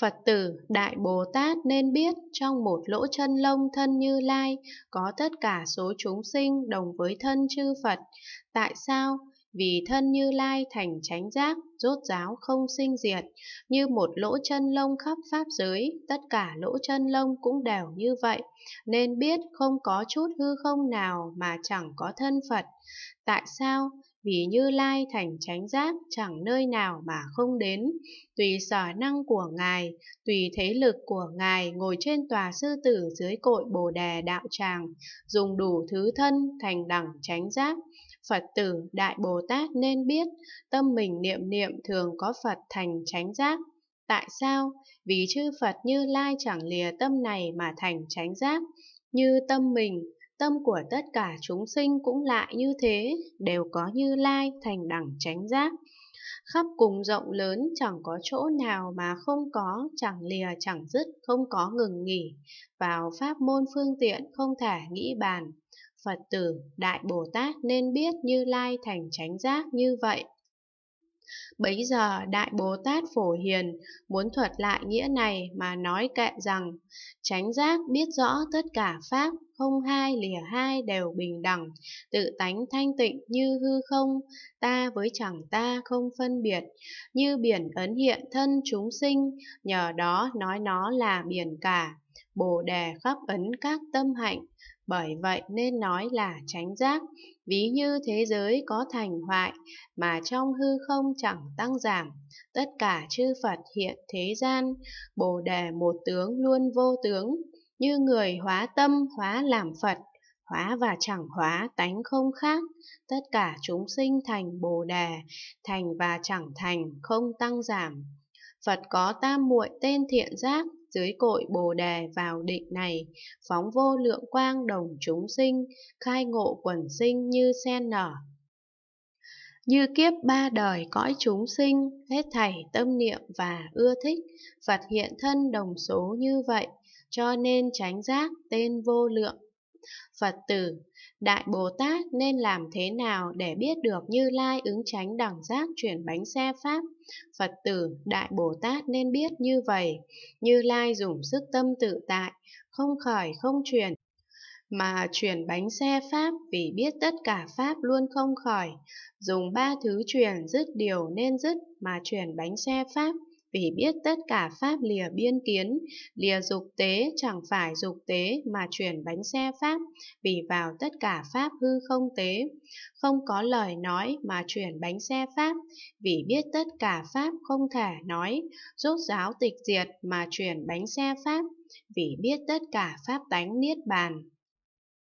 Phật tử Đại Bồ Tát nên biết trong một lỗ chân lông thân Như Lai có tất cả số chúng sinh đồng với thân chư Phật. Tại sao? Vì thân Như Lai thành chánh giác, rốt giáo không sinh diệt, như một lỗ chân lông khắp pháp giới, tất cả lỗ chân lông cũng đều như vậy, nên biết không có chút hư không nào mà chẳng có thân Phật. Tại sao? vì Như Lai thành chánh giác chẳng nơi nào mà không đến, tùy sở năng của Ngài, tùy thế lực của Ngài ngồi trên tòa sư tử dưới cội bồ đề đạo tràng, dùng đủ thứ thân thành đẳng chánh giác. Phật tử Đại Bồ Tát nên biết, tâm mình niệm niệm thường có Phật thành chánh giác. Tại sao? Vì chư Phật Như Lai chẳng lìa tâm này mà thành chánh giác. Như tâm mình, tâm của tất cả chúng sinh cũng lại như thế, đều có như lai thành đẳng chánh giác. Khắp cùng rộng lớn chẳng có chỗ nào mà không có, chẳng lìa chẳng dứt, không có ngừng nghỉ, vào pháp môn phương tiện không thể nghĩ bàn. Phật tử, Đại Bồ Tát nên biết như lai thành chánh giác như vậy. Bấy giờ Đại Bồ Tát Phổ Hiền muốn thuật lại nghĩa này mà nói kệ rằng Chánh giác biết rõ tất cả Pháp, không hai lìa hai đều bình đẳng, tự tánh thanh tịnh như hư không, ta với chẳng ta không phân biệt, như biển ấn hiện thân chúng sinh, nhờ đó nói nó là biển cả. Bồ đề khắp ấn các tâm hạnh, bởi vậy nên nói là tránh giác, ví như thế giới có thành hoại, mà trong hư không chẳng tăng giảm, tất cả chư Phật hiện thế gian, Bồ đề một tướng luôn vô tướng, như người hóa tâm hóa làm Phật, hóa và chẳng hóa tánh không khác, tất cả chúng sinh thành Bồ đề, thành và chẳng thành không tăng giảm. Phật có tam muội tên thiện giác, dưới cội bồ đề vào định này, phóng vô lượng quang đồng chúng sinh, khai ngộ quần sinh như sen nở. Như kiếp ba đời cõi chúng sinh, hết thảy tâm niệm và ưa thích, Phật hiện thân đồng số như vậy, cho nên tránh giác tên vô lượng Phật tử, Đại Bồ Tát nên làm thế nào để biết được Như Lai ứng tránh đẳng giác chuyển bánh xe Pháp? Phật tử, Đại Bồ Tát nên biết như vậy. Như Lai dùng sức tâm tự tại, không khởi không chuyển, mà chuyển bánh xe Pháp vì biết tất cả Pháp luôn không khởi. Dùng ba thứ chuyển dứt điều nên dứt mà chuyển bánh xe Pháp vì biết tất cả pháp lìa biên kiến, lìa dục tế chẳng phải dục tế mà chuyển bánh xe pháp, vì vào tất cả pháp hư không tế, không có lời nói mà chuyển bánh xe pháp, vì biết tất cả pháp không thể nói, rốt giáo tịch diệt mà chuyển bánh xe pháp, vì biết tất cả pháp tánh niết bàn.